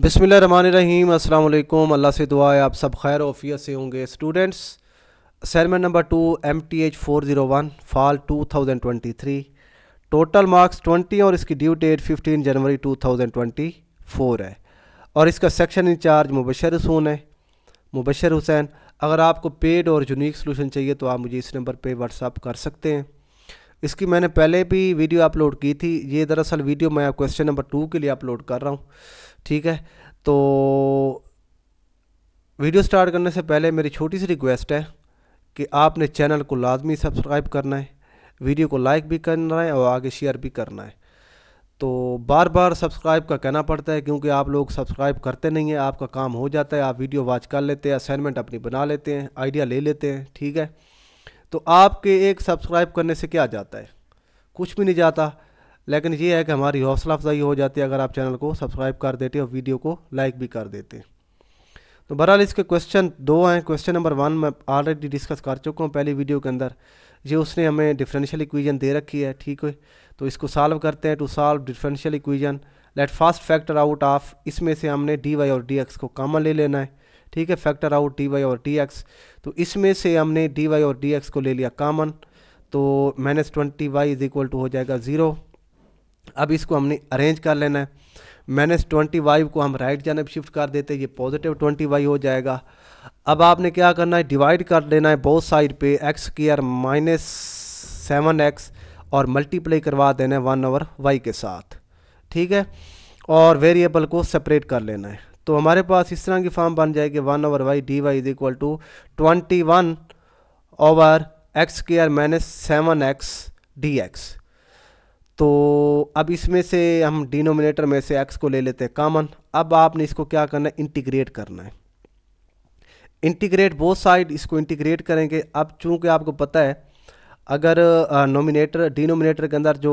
बसमिल रहीम वालेकुम अल्लाह से दुआ है आप सब खैर वफियत से होंगे students assignment number two M T H four zero one fall two thousand twenty three total marks twenty और इसकी ड्यू डेट फिफ्टीन जनवरी टू थाउजेंड ट्वेंटी फोर है और इसका सेक्शन इंचार्ज मुबशर हुसैन है मुबशर हुसैन अगर आपको पेड और यूनिक सोलूशन चाहिए तो आप मुझे इस नंबर पर व्हाट्सअप कर सकते हैं इसकी मैंने पहले भी वीडियो अपलोड की थी ये दरअसल वीडियो मैं क्वेश्चन नंबर टू के लिए अपलोड कर रहा हूँ ठीक है तो वीडियो स्टार्ट करने से पहले मेरी छोटी सी रिक्वेस्ट है कि आपने चैनल को लाजमी सब्सक्राइब करना है वीडियो को लाइक भी करना है और आगे शेयर भी करना है तो बार बार सब्सक्राइब का कहना पड़ता है क्योंकि आप लोग सब्सक्राइब करते नहीं हैं आपका काम हो जाता है आप वीडियो वॉच कर लेते हैं असाइनमेंट अपनी बना लेते हैं आइडिया ले लेते हैं ठीक है तो आपके एक सब्सक्राइब करने से क्या जाता है कुछ भी नहीं जाता लेकिन ये है कि हमारी हौसला अफजाई हो जाती है अगर आप चैनल को सब्सक्राइब कर देते और वीडियो को लाइक भी कर देते तो बहरहाल इसके क्वेश्चन दो हैं क्वेश्चन नंबर वन मैं ऑलरेडी डिस्कस कर चुका हूँ पहली वीडियो के अंदर ये उसने हमें डिफरेंशियल इक्वीजन दे रखी है ठीक है तो इसको सॉल्व करते हैं to solve differential equation let first factor out of इसमें से हमने डी वाई और डी एक्स को कामन ले लेना है ठीक है फैक्टर आउट डी वाई और डी एक्स तो इसमें से हमने डी वाई और डी एक्स को ले लिया कामन तो minus twenty Y is equal to हो जाएगा ज़ीरो अब इसको हमने अरेंज कर लेना है माइनस ट्वेंटी वाइव को हम राइट पर शिफ्ट कर देते हैं ये पॉजिटिव ट्वेंटी वाई हो जाएगा अब आपने क्या करना है डिवाइड कर लेना है बोथ साइड पे X square minus seven X और मल्टीप्लाई करवा देना है वन ओवर वाई के साथ ठीक है और वेरिएबल को सेपरेट कर लेना है तो हमारे पास इस तरह की फॉर्म बन जाएगी one over Y D Y is equal to twenty one over X square minus seven X D X तो अब इसमें से हम डिनोमिनेटर में से एक्स को ले लेते हैं कॉमन अब आपने इसको क्या करना है इंटीग्रेट करना है इंटीग्रेट बोथ साइड इसको इंटीग्रेट करेंगे अब चूंकि आपको पता है अगर नोमिनेटर डिनोमिनेटर के अंदर जो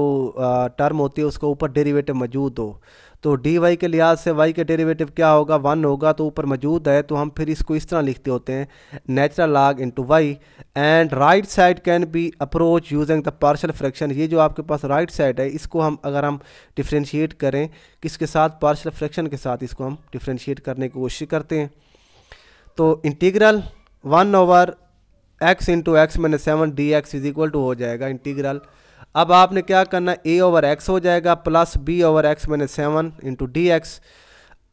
टर्म होती है उसके ऊपर डेरिवेटिव मौजूद हो तो डी वाई के लिहाज से वाई के डेरिवेटिव क्या होगा वन होगा तो ऊपर मौजूद है तो हम फिर इसको इस तरह लिखते होते हैं natural log into Y and right side can be approach using the partial fraction ये जो आपके पास राइट right साइड है इसको हम अगर हम डिफ्रेंशिएट करें किसके साथ पार्शल फ्रैक्शन के साथ इसको हम डिफ्रेंशिएट करने की कोशिश करते हैं तो integral one over X into X minus seven D X is equal to हो जाएगा इंटीग्रल अब आपने क्या करना ए ओवर एक्स हो जाएगा plus B over X minus seven into D X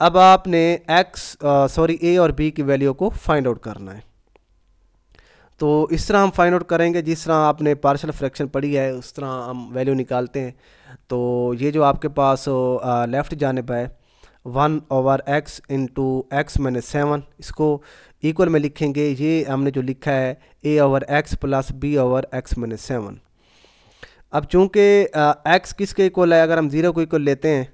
अब आपने एक्स सॉरी ए और बी की वैल्यू को फाइंड आउट करना है तो इस तरह हम फाइंड आउट करेंगे जिस तरह आपने पार्शल फ्रैक्शन पढ़ी है उस तरह हम वैल्यू निकालते हैं तो ये जो आपके पास लेफ़्ट जाने पर है one over X into X minus seven इसको इक्वल में लिखेंगे ये हमने जो लिखा है A over X plus B over X minus seven अब चूँकि एक्स किसके इक्वल है अगर हम ज़ीरो को इक्वल लेते हैं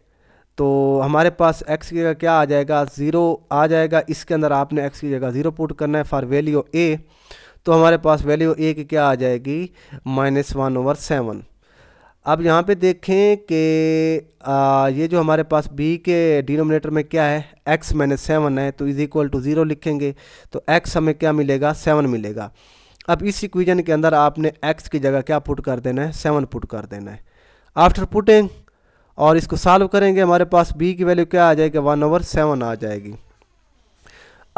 तो हमारे पास एक्स की जगह क्या आ जाएगा ज़ीरो आ जाएगा इसके अंदर आपने एक्स की जगह ज़ीरो पुट करना है फॉर वैल्यू ए तो हमारे पास वैल्यू ए की क्या आ जाएगी माइनस वन ओवर सेवन अब यहाँ पे देखें कि ये जो हमारे पास बी के डिनोमिनेटर में क्या है एक्स माइनस सेवन है तो इज़ इक्वल टू ज़ीरो लिखेंगे तो एक्स हमें क्या मिलेगा सेवन मिलेगा अब इस इक्वेशन के अंदर आपने एक्स की जगह क्या पुट कर देना है सेवन पुट कर देना है आफ्टर पुटिंग और इसको सॉल्व करेंगे हमारे पास बी की वैल्यू क्या आ जाएगी वन ओवर सेवन आ जाएगी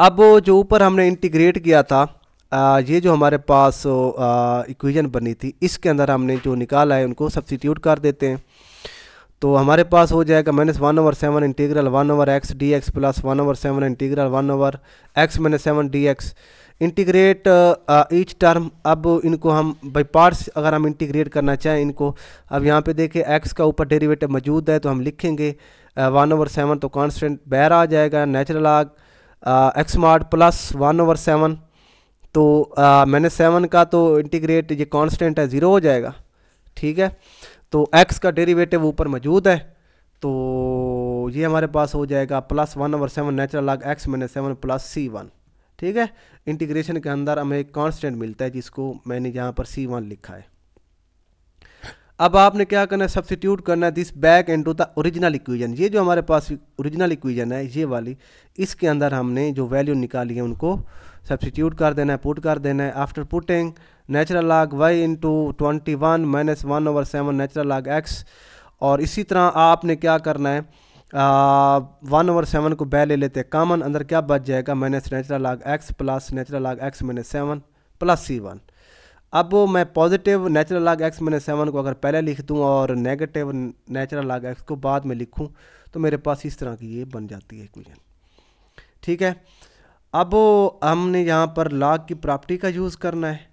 अब जो ऊपर हमने इंटीग्रेट किया था आ, ये जो हमारे पास इक्वेशन बनी थी इसके अंदर हमने जो निकाला है उनको सब्सिट्यूट कर देते हैं तो हमारे पास हो जाएगा minus one over seven integral one over X D X plus one over seven integral one over X minus seven D X integrate each term अब इनको हम बाई पार्ट्स अगर हम इंटीग्रेट करना चाहें इनको अब यहाँ पे देखें एक्स का ऊपर डेरिवेटिव मौजूद है तो हम लिखेंगे वन ओवर सेवन तो कॉन्स्टेंट बैर आ जाएगा natural log X mod plus one over seven तो आ, मैंने सेवन का तो इंटीग्रेट ये कांस्टेंट है ज़ीरो हो जाएगा ठीक है तो एक्स का डेरिवेटिव ऊपर मौजूद है तो ये हमारे पास हो जाएगा प्लस वन और सेवन नेचुरल लॉग एक्स मैंने सेवन प्लस सी वन ठीक है इंटीग्रेशन के अंदर हमें एक कॉन्स्टेंट मिलता है जिसको मैंने यहाँ पर सी वन लिखा है अब आपने क्या करना है सब्सिट्यूट करना है this back into to the original equation ये जो हमारे पास ओरिजिनल इक्वेजन है ये वाली इसके अंदर हमने जो वैल्यू निकाली है उनको सब्सिट्यूट कर देना है पुट कर देना है after putting natural log Y into twenty one minus one over seven natural log X और इसी तरह आपने क्या करना है वन ओवर सेवन को बै ले लेते हैं कॉमन अंदर क्या बच जाएगा minus natural log X plus natural log X minus seven plus C one अब मैं पॉजिटिव नेचुरल लाग एक्स मैंने सेवन को अगर पहले लिख दूँ और नेगेटिव नेचुरल लाग एक्स को बाद में लिखूँ तो मेरे पास इस तरह की ये बन जाती है इक्वेशन ठीक है अब हमने यहाँ पर लाग की प्रॉपर्टी का यूज़ करना है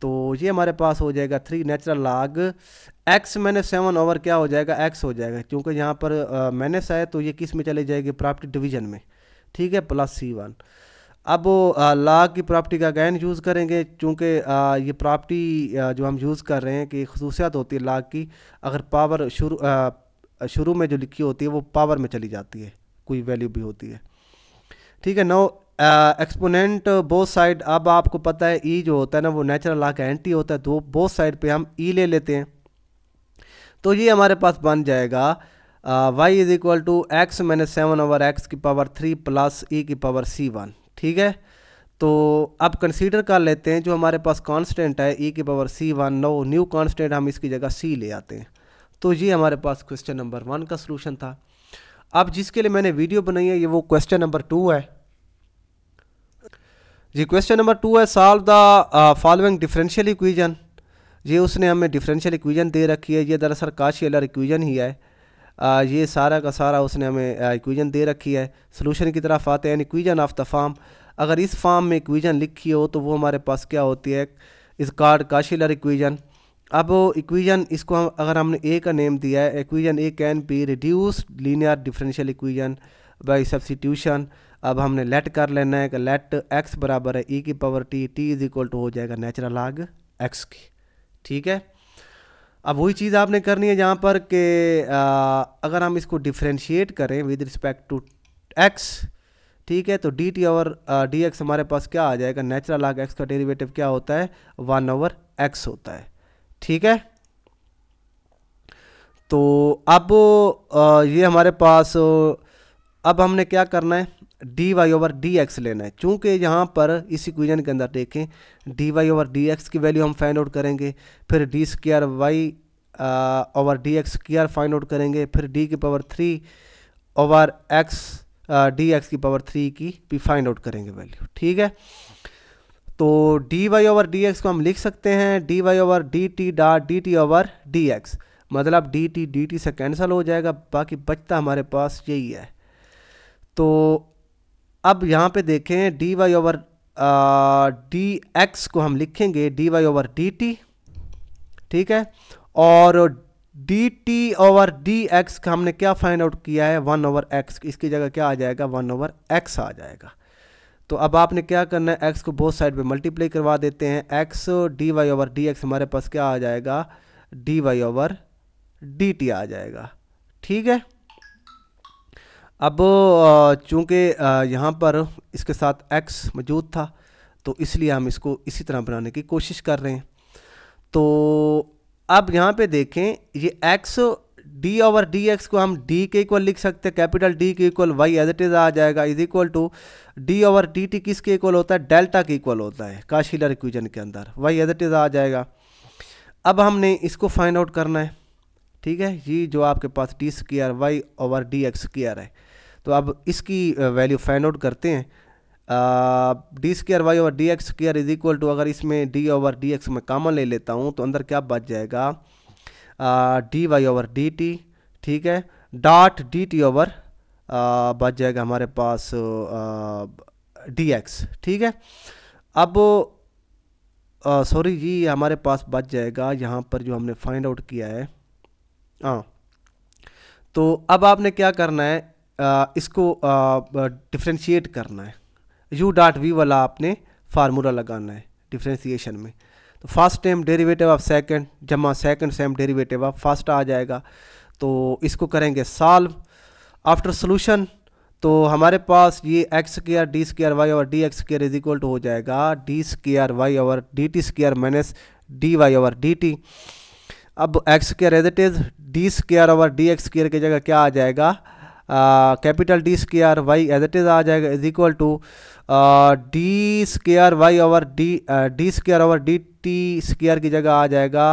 तो ये हमारे पास हो जाएगा थ्री नेचुरल लाग एक्स मैंने सेवन ओवर क्या हो जाएगा एक्स हो जाएगा क्योंकि यहाँ पर मैंने है तो ये किस में चले जाएगी प्रॉपर्टी डिवीजन में ठीक है प्लस सी वन अब ला की प्रॉपर्टी का अगैन यूज़ करेंगे चूँकि ये प्रॉपर्टी जो हम यूज़ कर रहे हैं कि खसूसियात होती है ला की अगर पावर शुरू शुरू में जो लिखी होती है वो पावर में चली जाती है कोई वैल्यू भी होती है ठीक है नो एक्सपोनेंट बोथ साइड अब आपको पता है ई e जो होता है ना वो नेचुरल ला का एंटी होता है तो बोथ साइड पे हम ई e ले लेते हैं तो ये हमारे पास बन जाएगा Y is equal to X minus seven over X की पावर थ्री प्लस ई की पावर सी वन ठीक है तो अब कंसीडर कर लेते हैं जो हमारे पास कांस्टेंट है ई के power C one no new constant हम इसकी जगह सी ले आते हैं तो ये हमारे पास क्वेश्चन नंबर वन का सलूशन था अब जिसके लिए मैंने वीडियो बनाई है ये वो क्वेश्चन नंबर टू है जी क्वेश्चन नंबर टू है solve the following differential equation ये उसने हमें डिफरेंशियल इक्वीजन दे रखी है ये दरअसल काशियलर इक्वीजन ही है ये सारा का सारा उसने हमें इक्वीजन दे रखी है सोलूशन की तरफ आते हैं इक्वीजन ऑफ द फार्म अगर इस फार्म में इक्वीजन लिखी हो तो वो हमारे पास क्या होती है इस कार्ड काशिलर इक्वीजन अब इक्वीजन इसको हम अगर हमने ए का नेम दिया है equation A can be reduce linear differential equation by substitution अब हमने लेट कर लेना है कि लेट एक्स बराबर है ई e की power T T is equal to हो जाएगा नेचुरल आग एक्स की ठीक है अब वही चीज़ आपने करनी है जहाँ पर कि अगर हम इसको डिफ्रेंशिएट करें विद रिस्पेक्ट टू एक्स ठीक है तो डी टी और डी एक्स हमारे पास क्या आ जाएगा नेचुरल लाग एक्स का डेरिवेटिव क्या होता है वन ओवर एक्स होता है ठीक है तो अब ये हमारे पास अब हमने क्या करना है D Y over D X लेना है चूँकि यहाँ पर इस इक्वेशन के अंदर देखें D Y over D X की वैल्यू हम फाइंड आउट करेंगे फिर D square Y over D X square find out करेंगे फिर डी की power three over X D X की पावर थ्री की भी फाइंड आउट करेंगे वैल्यू ठीक है तो D Y over D X को हम लिख सकते हैं D Y over D T dot D T over D X मतलब डी टी डी टी से कैंसिल हो जाएगा बाकी बचता हमारे पास यही है तो अब यहाँ पे देखें D Y over D X को हम लिखेंगे D Y over D T ठीक है और D T over D X का हमने क्या फाइंड आउट किया है वन ओवर एक्स इसकी जगह क्या आ जाएगा वन ओवर एक्स आ जाएगा तो अब आपने क्या करना है एक्स को बोथ साइड पे मल्टीप्लाई करवा देते हैं X D Y over D X हमारे पास क्या आ जाएगा D Y over D T आ जाएगा ठीक है अब चूँकि यहाँ पर इसके साथ एक्स मौजूद था तो इसलिए हम इसको इसी तरह बनाने की कोशिश कर रहे हैं तो अब यहाँ पे देखें ये X D over D X को हम डी के इक्वल लिख सकते हैं कैपिटल डी के equal Y as it is आ जाएगा is equal to D over D T किस के इक्वल होता है डेल्टा के इक्वल होता है काशीलर इक्वेशन के अंदर वाई एज इट इज़ आ जाएगा अब हमने इसको फाइंड आउट करना है ठीक है ये जो आपके पास D square Y over D X square है तो अब इसकी वैल्यू फाइंड आउट करते हैं D square Y over D X square is equal to अगर इसमें डी ओवर डी एक्स में कामन ले लेता हूँ तो अंदर क्या बच जाएगा D Y over D T ठीक है डॉट डी टी ओवर बच जाएगा हमारे पास डी एक्स ठीक है अब सॉरी जी हमारे पास बच जाएगा यहाँ पर जो हमने फाइंड आउट किया है हाँ तो अब आपने क्या करना है इसको डिफ्रेंशिएट करना है यू डॉट वी वाला आपने फार्मूला लगाना है डिफ्रेंशिएशन में तो first time derivative of second जमा second same derivative of first आ जाएगा तो इसको करेंगे सॉल्व आफ्टर सोल्यूशन तो हमारे पास ये X square D square Y और D X square is equal to हो जाएगा डी स्केयर वाई और D T square minus D Y और डी टी अब X square as it is D square और डी एक्स केयर की जगह क्या आ जाएगा capital D square Y as it is आ जाएगा is equal to D square Y over D D square over D T square की जगह आ जाएगा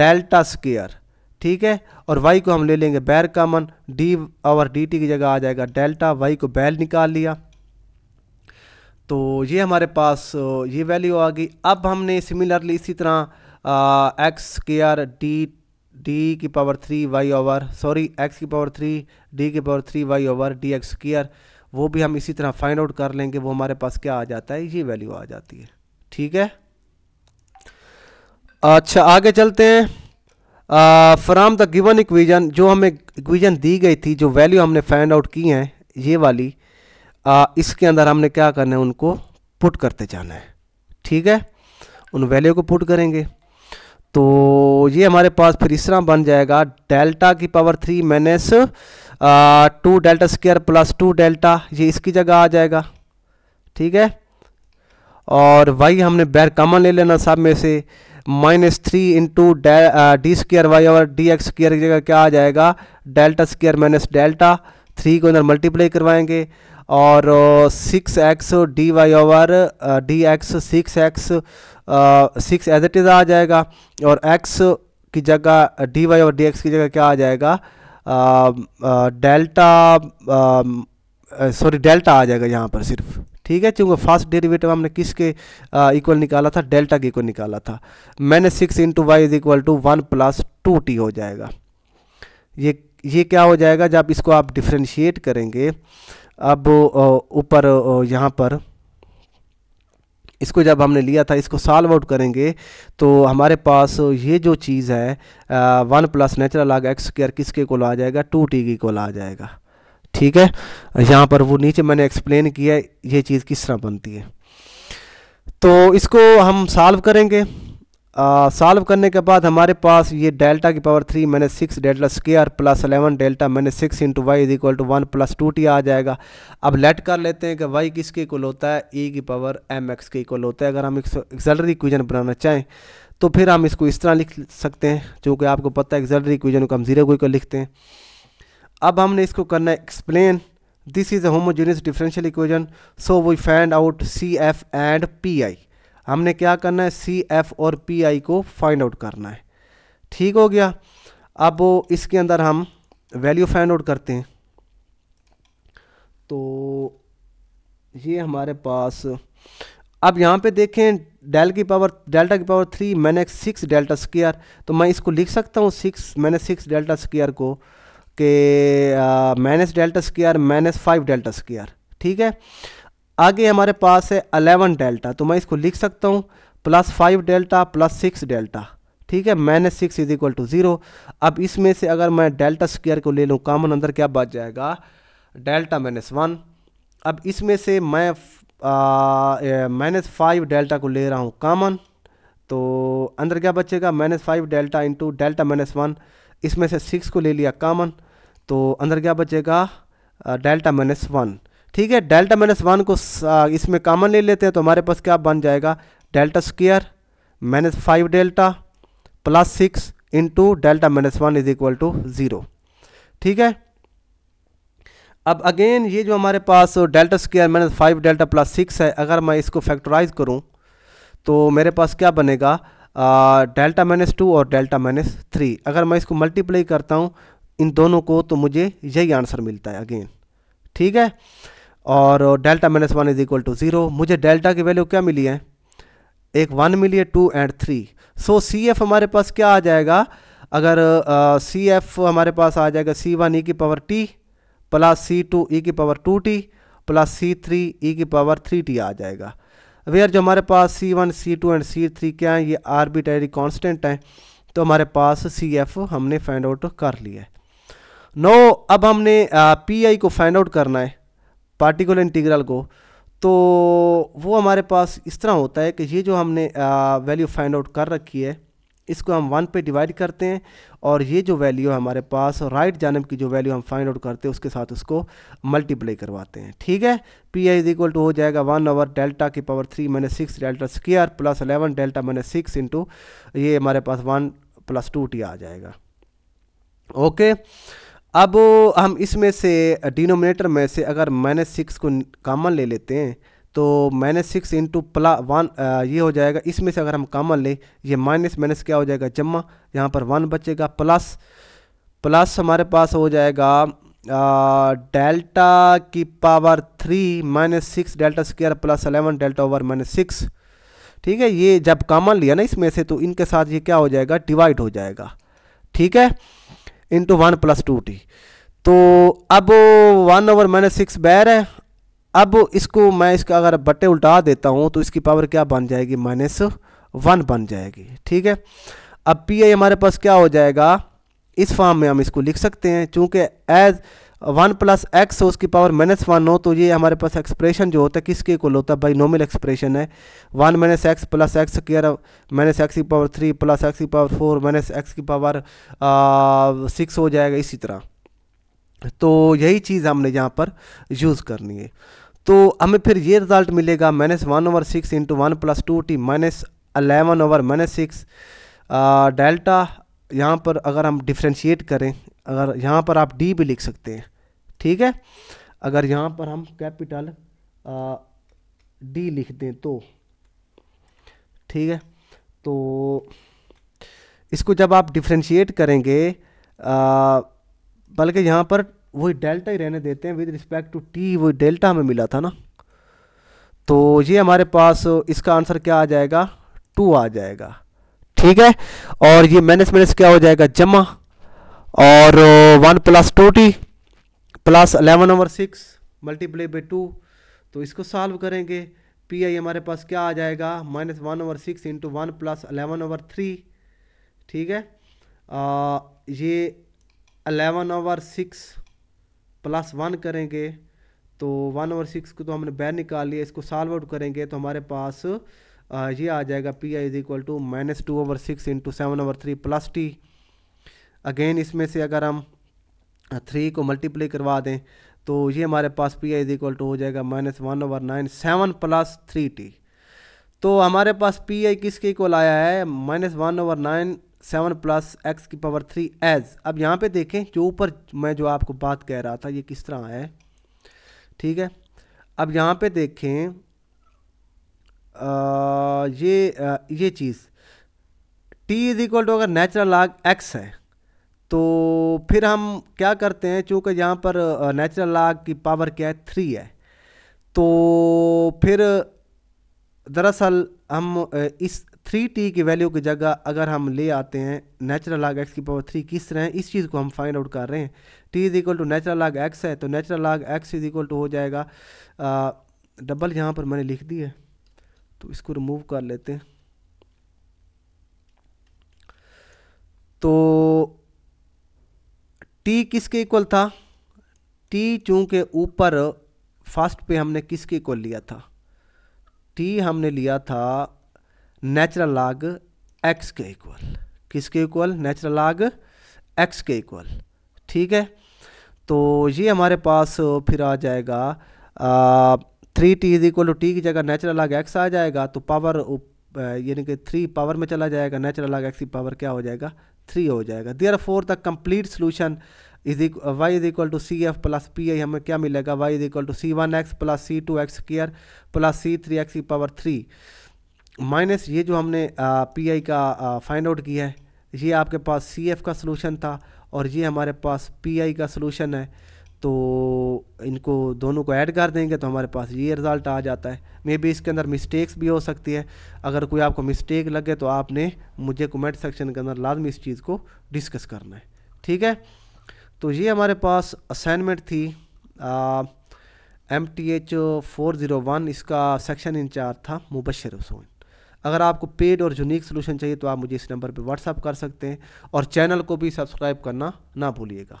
डेल्टा स्केयर ठीक है और वाई को हम ले लेंगे बैर common D over D T की जगह आ जाएगा डेल्टा वाई को बैल निकाल लिया तो ये हमारे पास ये वैल्यू आ गई अब हमने सिमिलरली इसी तरह एक्स स्केयर डी डी की power three Y over sorry X की पावर थ्री डी की power three Y over D X square वो भी हम इसी तरह फाइंड आउट कर लेंगे वो हमारे पास क्या आ जाता है ये वैल्यू आ जाती है ठीक है अच्छा आगे चलते हैं फ्राम द गिवन इक्वीजन जो हमें इक्वीजन दी गई थी जो वैल्यू हमने फाइंड आउट की है ये वाली आ, इसके अंदर हमने क्या करना है उनको पुट करते जाना है ठीक है उन वैल्यू को पुट करेंगे तो ये हमारे पास फिर इस तरह बन जाएगा डेल्टा की power three minus two delta square plus two delta ये इसकी जगह आ जाएगा ठीक है और वाई हमने बैर कॉमन ले लेना सब में से minus three into D square Y और डी एक्स स्क्र की जगह क्या आ जाएगा delta square minus delta three को अंदर मल्टीप्लाई करवाएंगे और six X D Y over D X six X six as it is आ जाएगा और एक्स की जगह डी वाई और डी एक्स की जगह क्या आ जाएगा डेल्टा सॉरी डेल्टा आ जाएगा यहाँ पर सिर्फ ठीक है चूँकि फर्स्ट डेरिवेटिव हमने किसके इक्वल निकाला था डेल्टा के इक्वल निकाला था मैंने six into Y is equal to one plus two T हो जाएगा ये ये क्या हो जाएगा जब इसको आप डिफ्रेंशिएट करेंगे अब ऊपर यहाँ पर इसको जब हमने लिया था इसको सॉल्व आउट करेंगे तो हमारे पास ये जो चीज़ है one plus natural log X square किसके को आ जाएगा टू टी की को आ जाएगा ठीक है यहाँ पर वो नीचे मैंने एक्सप्लेन किया ये चीज़ किस तरह बनती है तो इसको हम सॉल्व करेंगे सॉल्व करने के बाद हमारे पास ये डेल्टा की पावर थ्री मैंने six delta square plus eleven delta मैंने six into Y is equal to one plus two T आ जाएगा अब लेट कर लेते हैं कि वाई किसके इक्वल होता है ई e की पावर एम एक्स के इक्वल होता है अगर हम एक्सलरी इक्वेशन बनाना चाहें तो फिर हम इसको इस तरह लिख सकते हैं चूँकि आपको पता है एक्सलरी इक्वेशन को हम जीरो को लिखते हैं अब हमने इसको करना है explain this is a homogeneous differential equation so we find out C F and P I हमने क्या करना है सी एफ और पी आई को फाइंड आउट करना है ठीक हो गया अब इसके अंदर हम वैल्यू फाइंड आउट करते हैं तो ये हमारे पास अब यहाँ पे देखें डेल की पावर डेल्टा की पावर थ्री मैंने सिक्स डेल्टा स्क्यर तो मैं इसको लिख सकता हूँ सिक्स मैंने सिक्स डेल्टा स्क्यर को के minus delta square minus five delta square ठीक है आगे हमारे पास है अलेवन डेल्टा तो मैं इसको लिख सकता हूँ plus five delta plus six delta ठीक है minus six is equal to zero अब इसमें से अगर मैं डेल्टा स्क्वायर को ले लूँ कामन अंदर क्या बच जाएगा डेल्टा माइनस वन अब इसमें से मैं माइनस फाइव डेल्टा को ले रहा हूँ कामन तो अंदर क्या बचेगा minus five delta into delta minus one इसमें से सिक्स को ले लिया कामन तो अंदर क्या बचेगा डेल्टा माइनस वन ठीक है डेल्टा माइनस वन को इसमें कॉमन ले लेते हैं तो हमारे पास क्या बन जाएगा delta square minus five delta plus six into delta minus one is equal to zero ठीक है अब अगेन ये जो हमारे पास delta square minus five delta plus six है अगर मैं इसको फैक्टराइज करूँ तो मेरे पास क्या बनेगा डेल्टा माइनस टू और डेल्टा माइनस थ्री अगर मैं इसको मल्टीप्लाई करता हूँ इन दोनों को तो मुझे यही आंसर मिलता है अगेन ठीक है और delta minus one is equal to zero मुझे डेल्टा की वैल्यू क्या मिली है एक वन मिली है two and three so C F हमारे पास क्या आ जाएगा अगर सी एफ हमारे पास आ जाएगा सी वन ई की पावर टी प्लस सी टू ई की पावर टू टी प्लस सी थ्री ई की पावर थ्री टी आ जाएगा वेयर जो हमारे पास C one C two and C three क्या है ये आर्बिटरी कॉन्स्टेंट हैं तो हमारे पास सी एफ हमने फाइंड आउट कर लिया है नो अब हमने पी आई को फाइंड आउट करना है पार्टिकुलर इंटीग्रल को तो वो हमारे पास इस तरह होता है कि ये जो हमने वैल्यू फाइंड आउट कर रखी है इसको हम वन पे डिवाइड करते हैं और ये जो वैल्यू है हमारे पास राइट जानब की जो वैल्यू हम फाइंड आउट करते हैं उसके साथ उसको मल्टीप्लाई करवाते हैं ठीक है P I is equal to हो जाएगा वन ओवर डेल्टा की power three minus six delta square plus eleven delta minus six into ये हमारे पास वन प्लस टू टी आ जाएगा ओके okay? अब हम इसमें से डिनोमिनेटर में से अगर माइनस सिक्स को कामन ले लेते हैं तो minus six into plus one ये हो जाएगा इसमें से अगर हम कामन ले ये माइनस माइनस क्या हो जाएगा जमा यहाँ पर वन बचेगा प्लस प्लस हमारे पास हो जाएगा डेल्टा की power three minus six delta square plus eleven delta over minus six ठीक है ये जब कामन लिया ना इसमें से तो इनके साथ ये क्या हो जाएगा डिवाइड हो जाएगा ठीक है into one plus two T तो अब वन ओवर माइनस सिक्स बैर है अब इसको मैं इसका अगर बट्टे उल्टा देता हूँ तो इसकी पावर क्या बन जाएगी माइनस वन बन जाएगी ठीक है अब पी आई हमारे पास क्या हो जाएगा इस फॉर्म में हम इसको लिख सकते हैं चूँकि एज वन प्लस एक्स हो उसकी पावर माइनस वन हो तो ये हमारे पास एक्सप्रेशन जो होता है किसके इक्वल होता है बाई नॉमल एक्सप्रेशन है one minus X plus X square minus X की पावर थ्री प्लस एक्स की पावर फोर माइनस एक्स की पावर सिक्स हो जाएगा इसी तरह तो यही चीज़ हमने यहाँ पर यूज़ करनी है तो हमें फिर ये रिज़ल्ट मिलेगा minus one over six into one plus two T minus eleven over minus six delta यहाँ पर अगर हम डिफ्रेंशिएट करें अगर यहाँ पर आप डी भी लिख सकते हैं ठीक है अगर यहाँ पर हम कैपिटल डी लिख दें तो ठीक है तो इसको जब आप डिफ्रेंशिएट करेंगे बल्कि यहाँ पर वही डेल्टा ही रहने देते हैं विद रिस्पेक्ट टू टी वही डेल्टा हमें मिला था ना तो ये हमारे पास इसका आंसर क्या आ जाएगा टू आ जाएगा ठीक है और ये माइनस माइनस क्या हो जाएगा जमा और one plus twenty plus eleven over six multiply by two तो इसको सॉल्व करेंगे पी आई हमारे पास क्या आ जाएगा minus one over six into one plus eleven over three ठीक है आ, ये eleven over six plus one करेंगे तो वन ओवर सिक्स को तो हमने बैर निकाल लिया इसको सॉल्व आउट करेंगे तो हमारे पास आ, ये आ जाएगा P I is equal to minus two over six into seven over three plus T again इसमें से अगर हम थ्री को मल्टीप्लाई करवा दें तो ये हमारे पास पी आई इक्वल टू हो जाएगा minus one over nine seven plus three T तो हमारे पास पी आई किसके इक्वल आया है minus one over nine seven plus X की पावर थ्री एज अब यहाँ पे देखें जो ऊपर मैं जो आपको बात कह रहा था ये किस तरह आया है ठीक है अब यहाँ पे देखें आ, ये आ, ये चीज़ टी इज़ इक्वल टू अगर नेचुरल आग एक्स है तो फिर हम क्या करते हैं चूँकि यहाँ पर नेचुरल आग की पावर क्या है थ्री है तो फिर दरअसल हम इस थ्री टी की वैल्यू की जगह अगर हम ले आते हैं नेचुरल आग एक्स की पावर थ्री किस रहे हैं इस चीज़ को हम फाइंड आउट कर रहे हैं T is equal to natural log X है तो natural log x is equal to हो जाएगा आ, डबल यहाँ पर मैंने लिख दी है तो इसको रिमूव कर लेते हैं तो टी किसके इक्वल था टी चूंकि ऊपर फर्स्ट पे हमने किसके इक्वल लिया था टी हमने लिया था नेचुरल लाग एक्स के इक्वल किसके इक्वल नेचुरल लाग एक्स के इक्वल ठीक है तो ये हमारे पास फिर आ जाएगा three t is equal to t की जगह नेचुरल लाग एक्स आ जाएगा तो पावर यानी कि थ्री पावर में चला जाएगा नेचुरल लाग एक्स की पावर क्या हो जाएगा थ्री हो जाएगा therefore the complete solution is y is equal to C F plus P I हमें क्या मिलेगा y is equal to c one x plus C two x square plus C three x की power three minus ये जो हमने P uh, आई का find uh, out किया है ये आपके पास सी एफ का सोलूशन था और ये हमारे पास पी आई का सोलूशन है तो इनको दोनों को ऐड कर देंगे तो हमारे पास ये रिज़ल्ट आ जाता है मे बी इसके अंदर मिस्टेक्स भी हो सकती है अगर कोई आपको मिस्टेक लगे तो आपने मुझे कमेंट सेक्शन के अंदर लाजमी इस चीज़ को डिस्कस करना है ठीक है तो ये हमारे पास असाइनमेंट थी M T H four zero one इसका सेक्शन इंचार्ज था मुबशर हुसैन अगर आपको पेड और यूनिक सोल्यूशन चाहिए तो आप मुझे इस नंबर पर व्हाट्सअप कर सकते हैं और चैनल को भी सब्सक्राइब करना ना भूलिएगा